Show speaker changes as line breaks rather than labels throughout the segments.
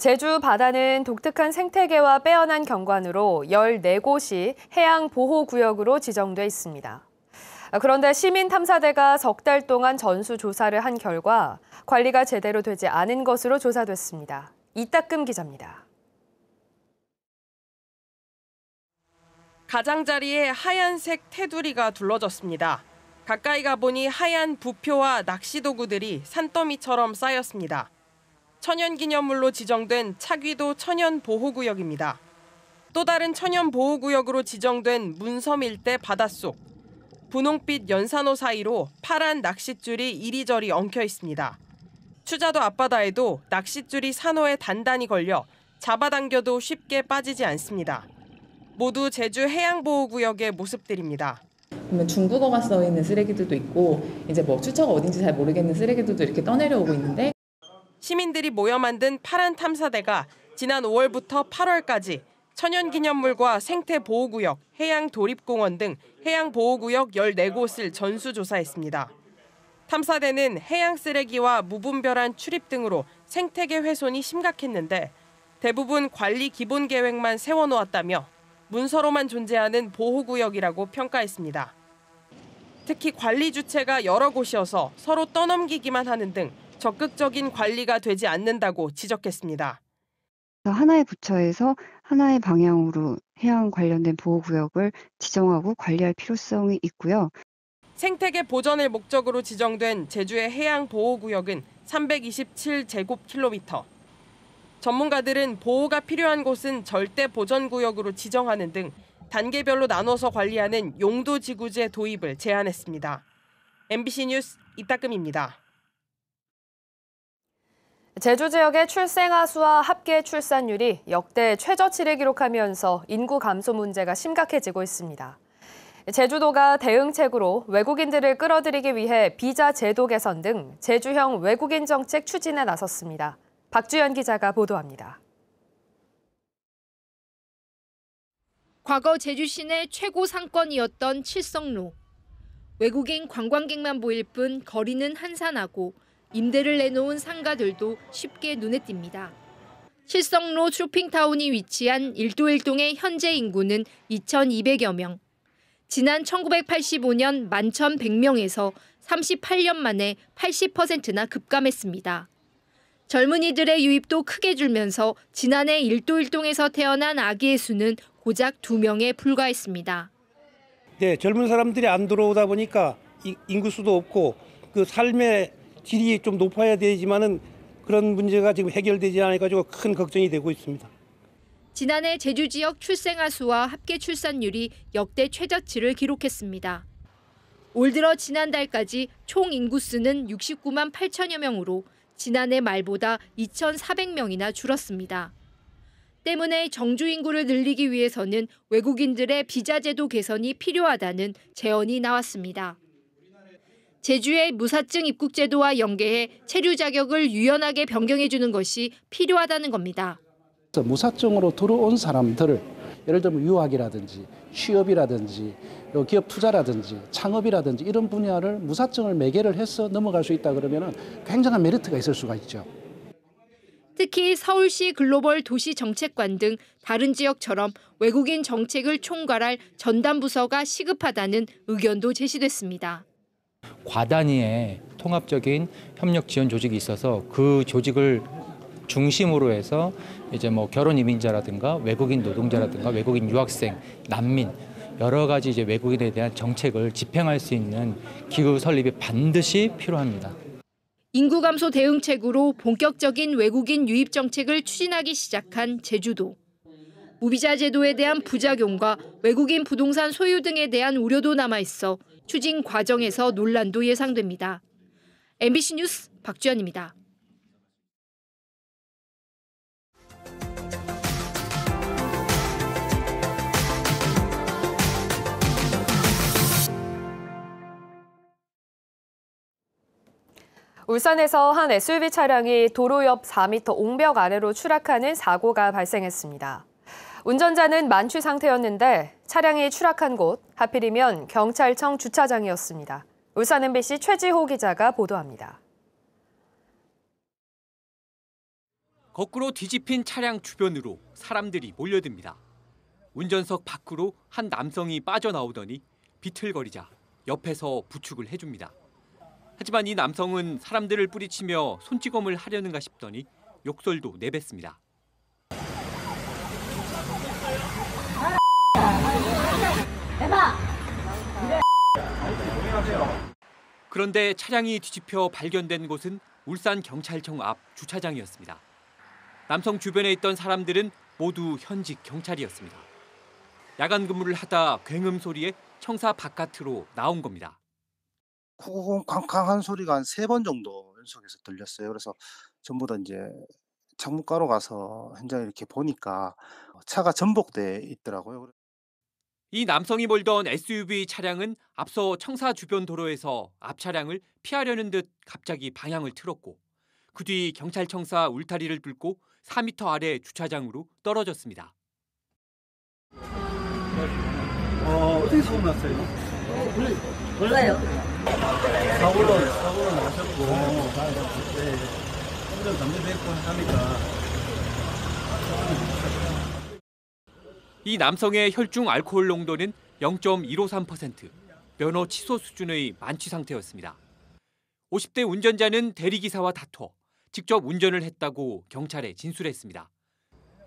제주 바다는 독특한 생태계와 빼어난 경관으로 14곳이 해양 보호 구역으로 지정돼 있습니다. 그런데 시민 탐사대가 석 달 동안 전수 조사를 한 결과 관리가 제대로 되지 않은 것으로
조사됐습니다. 이따금 기자입니다. 가장자리에 하얀색 테두리가 둘러졌습니다. 가까이 가보니 하얀 부표와 낚시 도구들이 산더미처럼 쌓였습니다. 천연기념물로 지정된 차귀도 천연보호구역입니다. 또 다른 천연보호구역으로 지정된 문섬 일대 바닷속. 분홍빛 연산호 사이로 파란 낚싯줄이 이리저리 엉켜 있습니다. 추자도 앞바다에도 낚싯줄이 산호에 단단히 걸려 잡아당겨도 쉽게 빠지지 않습니다. 모두 제주 해양보호구역의 모습들입니다. 그러면 중국어가 써 있는 쓰레기들도 있고 이제 뭐 추처가 어딘지 잘 모르겠는 쓰레기들도 이렇게 떠내려오고 있는데 시민들이 모여 만든 파란 탐사대가 지난 5월부터 8월까지 천연기념물과 생태보호구역, 해양도립공원 등 해양보호구역 14곳을 전수조사했습니다. 탐사대는 해양 쓰레기와 무분별한 출입 등으로 생태계 훼손이 심각했는데 대부분 관리 기본 계획만 세워놓았다며 문서로만 존재하는 보호구역이라고 평가했습니다. 특히 관리 주체가 여러 곳이어서 서로 떠넘기기만 하는 등 적극적인 관리가 되지 않는다고 지적했습니다.
하나의 부처에서 하나의 방향으로 해양 관련된 보호구역을 지정하고 관리할 필요성이 있고요.
생태계 보전을 목적으로 지정된 제주의 해양 보호구역은 327제곱킬로미터. 전문가들은 보호가 필요한 곳은 절대 보전구역으로 지정하는 등 단계별로 나눠서 관리하는 용도 지구제 도입을 제안했습니다. MBC 뉴스 이따금입니다. 제주
지역의 출생아 수와 합계 출산율이 역대 최저치를 기록하면서 인구 감소 문제가 심각해지고 있습니다. 제주도가 대응책으로 외국인들을 끌어들이기 위해 비자 제도 개선 등 제주형 외국인 정책 추진에 나섰습니다. 박주연 기자가
보도합니다. 과거 제주 시내 최고 상권이었던 칠성로. 외국인 관광객만 보일 뿐 거리는 한산하고 임대를 내놓은 상가들도 쉽게 눈에 띕니다. 실성로 쇼핑타운이 위치한 일도일동의 현재 인구는 2,200여 명. 지난 1985년 11,100명에서 38년 만에 80%나 급감했습니다. 젊은이들의 유입도 크게 줄면서 지난해 일도일동에서 태어난 아기의 수는 고작 2명에 불과했습니다.
네, 젊은 사람들이 안 들어오다 보니까 인구수도 없고 그 삶의 질이 좀 높아야 되지만은 그런 문제가 지금 해결되지 않아 가지고 큰 걱정이 되고 있습니다.
지난해 제주 지역 출생아 수와 합계 출산율이 역대 최저치를 기록했습니다. 올 들어 지난달까지 총 인구수는 69만 8천여 명으로 지난해 말보다 2,400명이나 줄었습니다. 때문에 정주 인구를 늘리기 위해서는 외국인들의 비자 제도 개선이 필요하다는 제언이 나왔습니다. 제주의 무사증 입국 제도와 연계해 체류 자격을 유연하게 변경해 주는 것이 필요하다는 겁니다.
무사증으로 들어온 사람들을 예를 들면 유학이라든지 취업이라든지 기업 투자라든지 창업이라든지 이런 분야를 무사증을 매개를 해서 넘어갈 수 있다 그러면 굉장한 메리트가 있을 수가 있죠.
특히 서울시 글로벌 도시 정책관 등 다른 지역처럼 외국인 정책을 총괄할 전담 부서가 시급하다는 의견도 제시됐습니다.
과단위의 통합적인 협력 지원 조직이 있어서 그 조직을 중심으로 해서 이제 뭐 결혼 이민자라든가 외국인 노동자라든가 외국인 유학생, 난민 여러 가지 이제 외국인에 대한 정책을 집행할 수 있는 기구 설립이 반드시 필요합니다.
인구 감소 대응책으로 본격적인 외국인 유입 정책을 추진하기 시작한 제주도. 무비자 제도에 대한 부작용과 외국인 부동산 소유 등에 대한 우려도 남아 있어 추진 과정에서 논란도 예상됩니다. MBC 뉴스 박주연입니다.
울산에서 한 SUV 차량이 도로 옆 4m 옹벽 아래로 추락하는 사고가 발생했습니다. 운전자는 만취 상태였는데 차량이 추락한 곳 하필이면 경찰청 주차장이었습니다. 울산 MBC 최지호 기자가 보도합니다.
거꾸로 뒤집힌 차량 주변으로 사람들이 몰려듭니다. 운전석 밖으로 한 남성이 빠져나오더니 비틀거리자 옆에서 부축을 해줍니다. 하지만 이 남성은 사람들을 뿌리치며 손찌검을 하려는가 싶더니 욕설도 내뱉습니다. 그런데 차량이 뒤집혀 발견된 곳은 울산 경찰청 앞 주차장이었습니다. 남성 주변에 있던 사람들은 모두 현직 경찰이었습니다. 야간 근무를 하다 굉음 소리에 청사 바깥으로 나온 겁니다. 쿵쿵 쾅쾅한 소리가 한 세 번 정도 연속해서 들렸어요. 그래서 전부 다 이제 창문가로 가서 현장에 이렇게 보니까 차가 전복돼 있더라고요. 이 남성이 몰던 SUV 차량은 앞서 청사 주변 도로에서 앞 차량을 피하려는 듯 갑자기 방향을 틀었고 그 뒤 경찰청사 울타리를 뚫고 4m 아래 주차장으로 떨어졌습니다.
어, 어떻게 사고 났어요? 몰라요. 사고는 사고는 나셨고 네, 혼 담배 피고
하니까. 이 남성의 혈중 알코올 농도는 0.153%, 면허 취소 수준의 만취 상태였습니다. 50대 운전자는 대리기사와 다퉈 직접 운전을 했다고 경찰에 진술했습니다.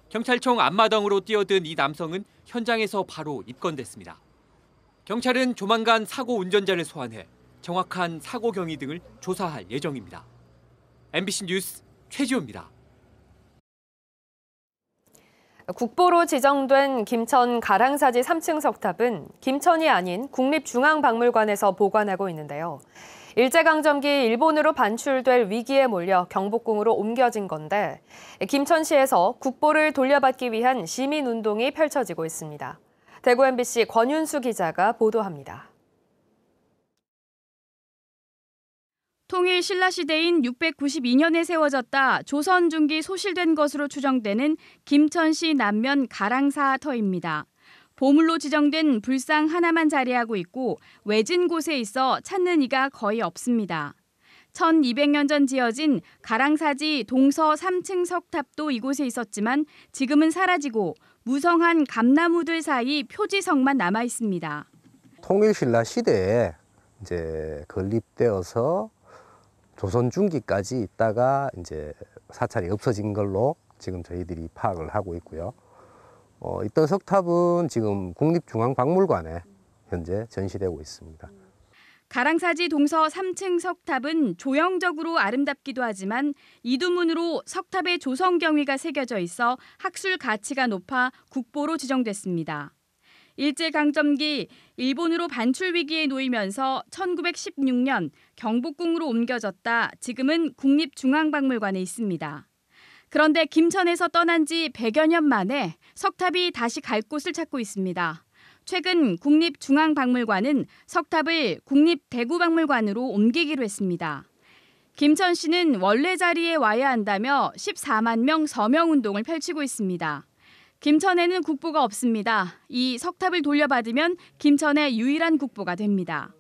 경찰청 앞마당으로 뛰어든 이 남성은 현장에서 바로 입건됐습니다. 경찰은 조만간 사고 운전자를 소환해 정확한 사고 경위 등을 조사할 예정입니다. MBC 뉴스 최지호입니다.
국보로 지정된 김천 가랑사지 3층 석탑은 김천이 아닌 국립중앙박물관에서 보관하고 있는데요. 일제강점기 일본으로 반출될 위기에 몰려 경복궁으로 옮겨진 건데 김천시에서 국보를 돌려받기 위한 시민운동이 펼쳐지고 있습니다. 대구 MBC 권윤수 기자가 보도합니다.
통일 신라시대인 692년에 세워졌다 조선 중기 소실된 것으로 추정되는 김천시 남면 가랑사 터입니다. 보물로 지정된 불상 하나만 자리하고 있고 외진 곳에 있어 찾는 이가 거의 없습니다. 1200년 전 지어진 가랑사지 동서 3층 석탑도 이곳에 있었지만 지금은 사라지고 무성한 감나무들 사이 표지석만 남아 있습니다.
통일신라 시대에 이제 건립되어서 조선 중기까지 있다가 이제 사찰이 없어진 걸로 지금 저희들이 파악을 하고 있고요. 어, 있던 석탑은 지금 국립중앙박물관에 현재 전시되고 있습니다.
가랑사지 동서 3층 석탑은 조형적으로 아름답기도 하지만 이두문으로 석탑의 조성 경위가 새겨져 있어 학술 가치가 높아 국보로 지정됐습니다. 일제강점기 일본으로 반출 위기에 놓이면서 1916년 경복궁으로 옮겨졌다 지금은 국립중앙박물관에 있습니다. 그런데 김천에서 떠난 지 100여 년 만에 석탑이 다시 갈 곳을 찾고 있습니다. 최근 국립중앙박물관은 석탑을 국립대구박물관으로 옮기기로 했습니다. 김천 씨는 원래 자리에 와야 한다며 14만 명 서명 운동을 펼치고 있습니다. 김천에는 국보가 없습니다. 이 석탑을 돌려받으면 김천의 유일한 국보가 됩니다.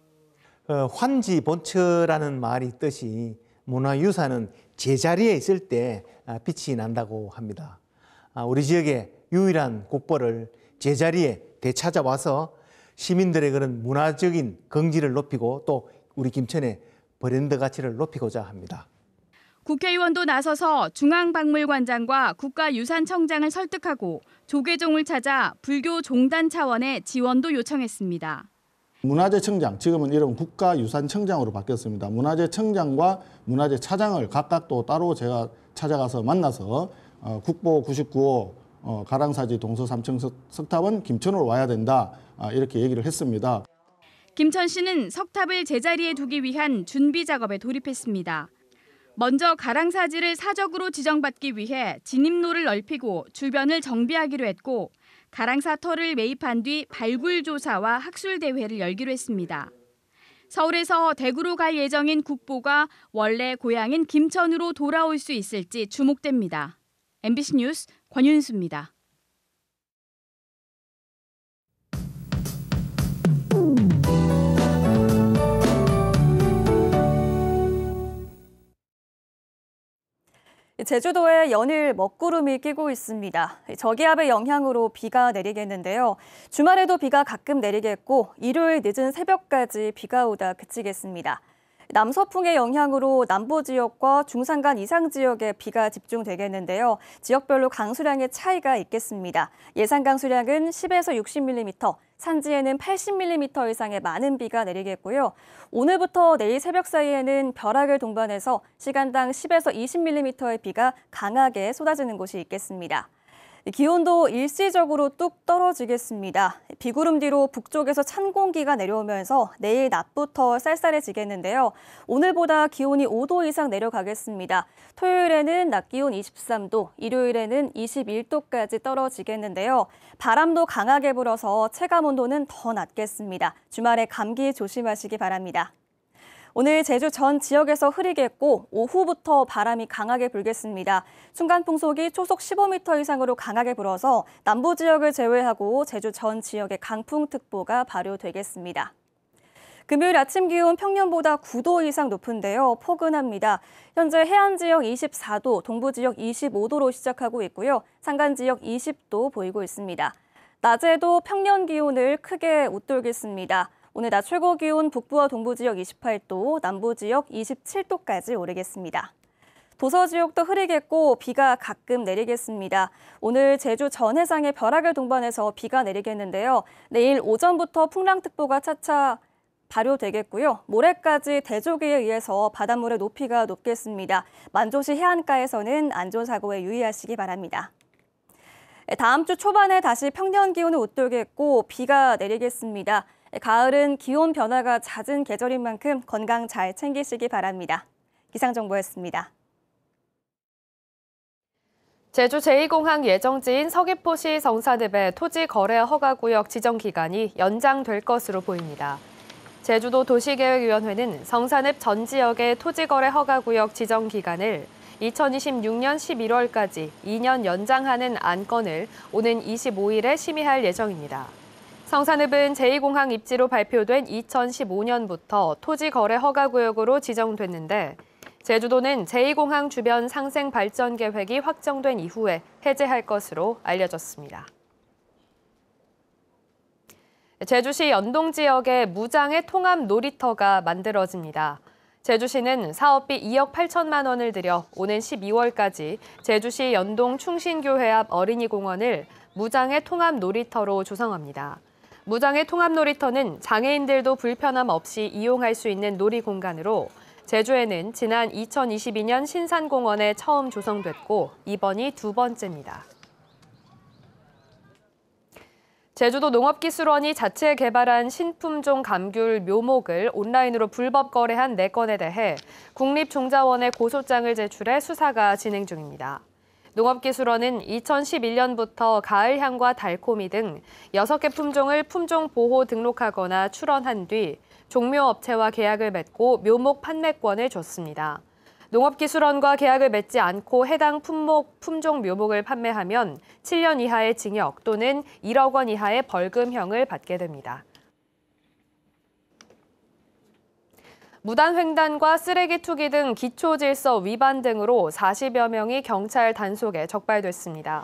어, 환지 본처라는 말이 뜻이 문화유산은 제자리에 있을 때 아, 빛이 난다고 합니다. 아, 우리 지역의 유일한 국보를 제자리에 되찾아와서 시민들의 그런 문화적인 긍지를 높이고 또 우리 김천의 브랜드 가치를 높이고자 합니다.
국회의원도 나서서 중앙박물관장과 국가유산청장을 설득하고 조계종을 찾아 불교 종단 차원의 지원도 요청했습니다.
문화재청장, 지금은 이름 국가유산청장으로 바뀌었습니다. 문화재청장과 문화재차장을 각각 또 따로 제가 찾아가서 만나서 어, 국보 99호 어, 가랑사지 동서 3층 석탑은 김천으로 와야 된다 아, 이렇게 얘기를 했습니다.
김천 씨는 석탑을 제자리에 두기 위한 준비 작업에 돌입했습니다. 먼저 가랑사지를 사적으로 지정받기 위해 진입로를 넓히고 주변을 정비하기로 했고 가랑사 터를 매입한 뒤 발굴 조사와 학술 대회를 열기로 했습니다. 서울에서 대구로 갈 예정인 국보가 원래 고향인 김천으로 돌아올 수 있을지 주목됩니다. MBC 뉴스 권윤수입니다.
제주도에
연일 먹구름이 끼고 있습니다. 저기압의 영향으로 비가 내리겠는데요. 주말에도 비가 가끔 내리겠고 일요일 늦은 새벽까지 비가 오다 그치겠습니다. 남서풍의 영향으로 남부 지역과 중산간 이상 지역에 비가 집중되겠는데요. 지역별로 강수량의 차이가 있겠습니다. 예상 강수량은 10에서 60mm, 산지에는 80mm 이상의 많은 비가 내리겠고요. 오늘부터 내일 새벽 사이에는 벼락을 동반해서 시간당 10에서 20mm의 비가 강하게 쏟아지는 곳이 있겠습니다. 기온도 일시적으로 뚝 떨어지겠습니다. 비구름 뒤로 북쪽에서 찬 공기가 내려오면서 내일 낮부터 쌀쌀해지겠는데요. 오늘보다 기온이 5도 이상 내려가겠습니다. 토요일에는 낮 기온 23도, 일요일에는 21도까지 떨어지겠는데요. 바람도 강하게 불어서 체감 온도는 더 낮겠습니다. 주말에 감기 조심하시기 바랍니다. 오늘 제주 전 지역에서 흐리겠고 오후부터 바람이 강하게 불겠습니다. 순간 풍속이 초속 15m 이상으로 강하게 불어서 남부 지역을 제외하고 제주 전 지역에 강풍특보가 발효되겠습니다. 금요일 아침 기온 평년보다 9도 이상 높은데요. 포근합니다. 현재 해안 지역 24도, 동부 지역 25도로 시작하고 있고요. 산간 지역 20도 보이고 있습니다. 낮에도 평년 기온을 크게 웃돌겠습니다. 오늘 낮 최고 기온 북부와 동부 지역 28도, 남부 지역 27도까지 오르겠습니다. 도서 지역도 흐리겠고 비가 가끔 내리겠습니다. 오늘 제주 전 해상의 벼락을 동반해서 비가 내리겠는데요. 내일 오전부터 풍랑특보가 차차 발효되겠고요. 모레까지 대조기에 의해서 바닷물의 높이가 높겠습니다. 만조시 해안가에서는 안전사고에 유의하시기 바랍니다. 네, 다음 주 초반에 다시 평년 기온을 웃돌겠고 비가 내리겠습니다. 네, 가을은 기온 변화가 잦은 계절인 만큼 건강 잘 챙기시기 바랍니다. 기상정보였습니다.
제주 제2공항 예정지인 서귀포시 성산읍의 토지 거래 허가구역 지정 기간이 연장될 것으로 보입니다. 제주도 도시계획위원회는 성산읍 전 지역의 토지 거래 허가구역 지정 기간을 2026년 11월까지 2년 연장하는 안건을 오는 25일에 심의할 예정입니다. 성산읍은 제2공항 입지로 발표된 2015년부터 토지거래 허가구역으로 지정됐는데 제주도는 제2공항 주변 상생 발전 계획이 확정된 이후에 해제할 것으로 알려졌습니다. 제주시 연동 지역에 무장의 통합 놀이터가 만들어집니다. 제주시는 사업비 2억 8천만 원을 들여 오는 12월까지 제주시 연동 충신교회 앞 어린이공원을 무장의 통합 놀이터로 조성합니다. 무장의 통합 놀이터는 장애인들도 불편함 없이 이용할 수 있는 놀이 공간으로 제주에는 지난 2022년 신산공원에 처음 조성됐고 이번이 두 번째입니다. 제주도 농업기술원이 자체 개발한 신품종 감귤 묘목을 온라인으로 불법 거래한 4건에 대해 국립종자원에 고소장을 제출해 수사가 진행 중입니다. 농업기술원은 2011년부터 가을향과 달콤이등 6개 품종을 품종 보호 등록하거나 출원한 뒤 종묘업체와 계약을 맺고 묘목 판매권을 줬습니다. 농업기술원과 계약을 맺지 않고 해당 품목, 품종 묘목을 판매하면 7년 이하의 징역 또는 1억 원 이하의 벌금형을 받게 됩니다. 무단횡단과 쓰레기 투기 등 기초질서 위반 등으로 40여 명이 경찰 단속에 적발됐습니다.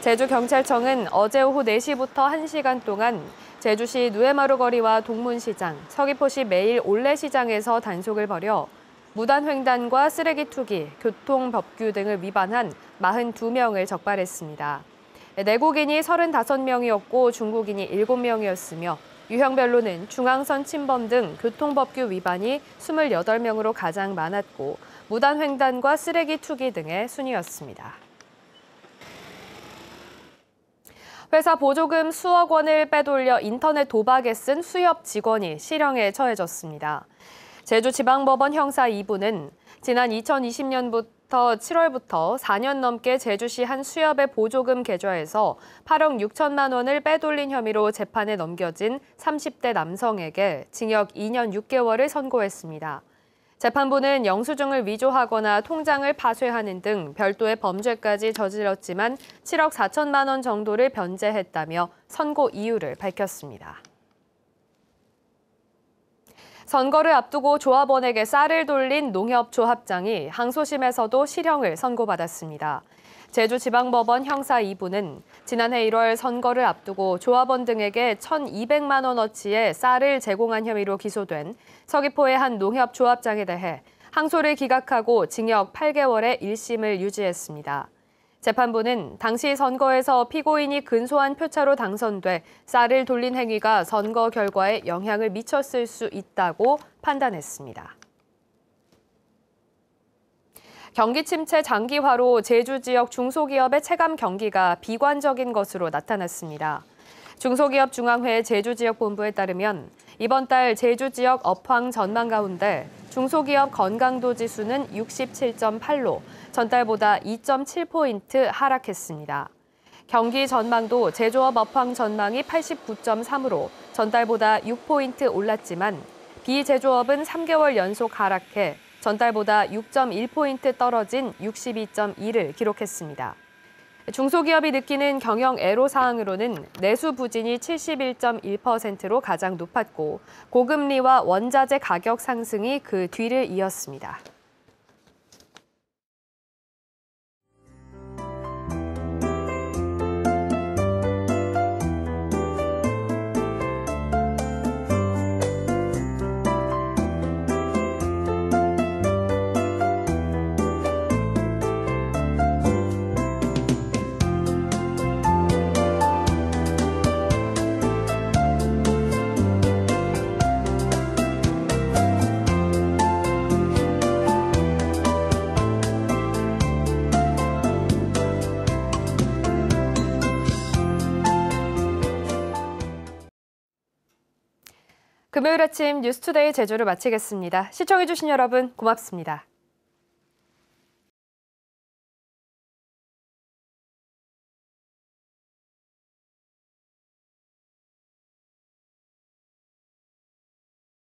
제주경찰청은 어제 오후 4시부터 1시간 동안 제주시 누에마루 거리와 동문시장, 서귀포시 매일 올레시장에서 단속을 벌여 무단횡단과 쓰레기 투기, 교통법규 등을 위반한 42명을 적발했습니다. 내국인이 35명이었고 중국인이 7명이었으며 유형별로는 중앙선 침범 등 교통법규 위반이 28명으로 가장 많았고 무단 횡단과 쓰레기 투기 등의 순이었습니다. 회사 보조금 수억 원을 빼돌려 인터넷 도박에 쓴 수협 직원이 실형에 처해졌습니다. 제주지방법원 형사 2부는 지난 2020년부터 올해부터 7월부터 4년 넘게 제주시 한 수협의 보조금 계좌에서 8억 6천만 원을 빼돌린 혐의로 재판에 넘겨진 30대 남성에게 징역 2년 6개월을 선고했습니다. 재판부는 영수증을 위조하거나 통장을 파쇄하는 등 별도의 범죄까지 저질렀지만 7억 4천만 원 정도를 변제했다며 선고 이유를 밝혔습니다. 선거를 앞두고 조합원에게 쌀을 돌린 농협조합장이 항소심에서도 실형을 선고받았습니다. 제주지방법원 형사 2부는 지난해 1월 선거를 앞두고 조합원 등에게 1,200만 원어치의 쌀을 제공한 혐의로 기소된 서귀포의 한 농협 조합장에 대해 항소를 기각하고 징역 8개월의 1심을 유지했습니다. 재판부는 당시 선거에서 피고인이 근소한 표차로 당선돼 쌀을 돌린 행위가 선거 결과에 영향을 미쳤을 수 있다고 판단했습니다. 경기 침체 장기화로 제주 지역 중소기업의 체감 경기가 비관적인 것으로 나타났습니다. 중소기업중앙회 제주지역본부에 따르면 이번 달 제주지역 업황 전망 가운데 중소기업 건강도 지수는 67.8로 전달보다 2.7포인트 하락했습니다. 경기 전망도 제조업 업황 전망이 89.3으로 전달보다 6포인트 올랐지만 비제조업은 3개월 연속 하락해 전달보다 6.1포인트 떨어진 62.2를 기록했습니다. 중소기업이 느끼는 경영 애로사항으로는 내수 부진이 71.1%로 가장 높았고 고금리와 원자재 가격 상승이 그 뒤를 이었습니다. 금요일 아침 뉴스투데이 제주를 마치겠습니다. 시청해주신
여러분 고맙습니다.